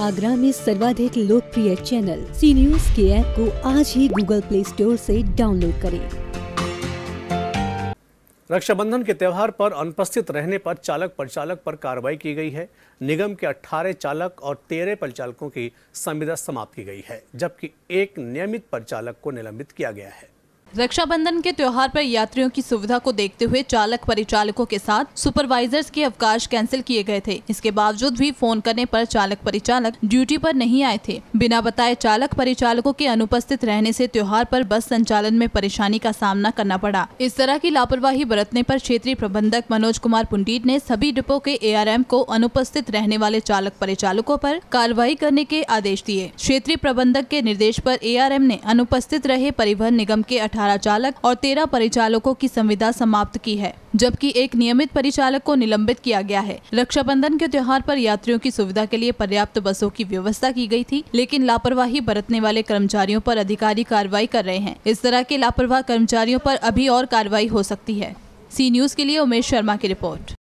आगरा में सर्वाधिक लोकप्रिय चैनल सी न्यूज के ऐप को आज ही गूगल प्ले स्टोर से डाउनलोड करें रक्षाबंधन के त्यौहार पर अनुपस्थित रहने पर चालक परिचालक पर कार्रवाई की गई है निगम के 18 चालक और 13 परिचालकों की संविदा समाप्त की गई है जबकि एक नियमित परिचालक को निलंबित किया गया है रक्षाबंधन के त्योहार पर यात्रियों की सुविधा को देखते हुए चालक परिचालकों के साथ सुपरवाइजर्स के अवकाश कैंसिल किए गए थे इसके बावजूद भी फोन करने पर चालक परिचालक ड्यूटी पर नहीं आए थे बिना बताए चालक परिचालकों के अनुपस्थित रहने से त्यौहार पर बस संचालन में परेशानी का सामना करना पड़ा इस तरह की लापरवाही बरतने आरोप क्षेत्रीय प्रबंधक मनोज कुमार पुंडीत ने सभी डिपो के ए को अनुपस्थित रहने वाले चालक परिचालकों आरोप कार्रवाई करने के आदेश दिए क्षेत्रीय प्रबंधक के निर्देश आरोप एआरएम ने अनुपस्थित रहे परिवहन निगम के अठारह अठारह चालक और तेरह परिचालकों की संविदा समाप्त की है जबकि एक नियमित परिचालक को निलंबित किया गया है रक्षाबंधन के त्योहार पर यात्रियों की सुविधा के लिए पर्याप्त बसों की व्यवस्था की गई थी लेकिन लापरवाही बरतने वाले कर्मचारियों पर अधिकारी कार्रवाई कर रहे हैं इस तरह के लापरवाह कर्मचारियों पर अभी और कार्रवाई हो सकती है सी न्यूज के लिए उमेश शर्मा की रिपोर्ट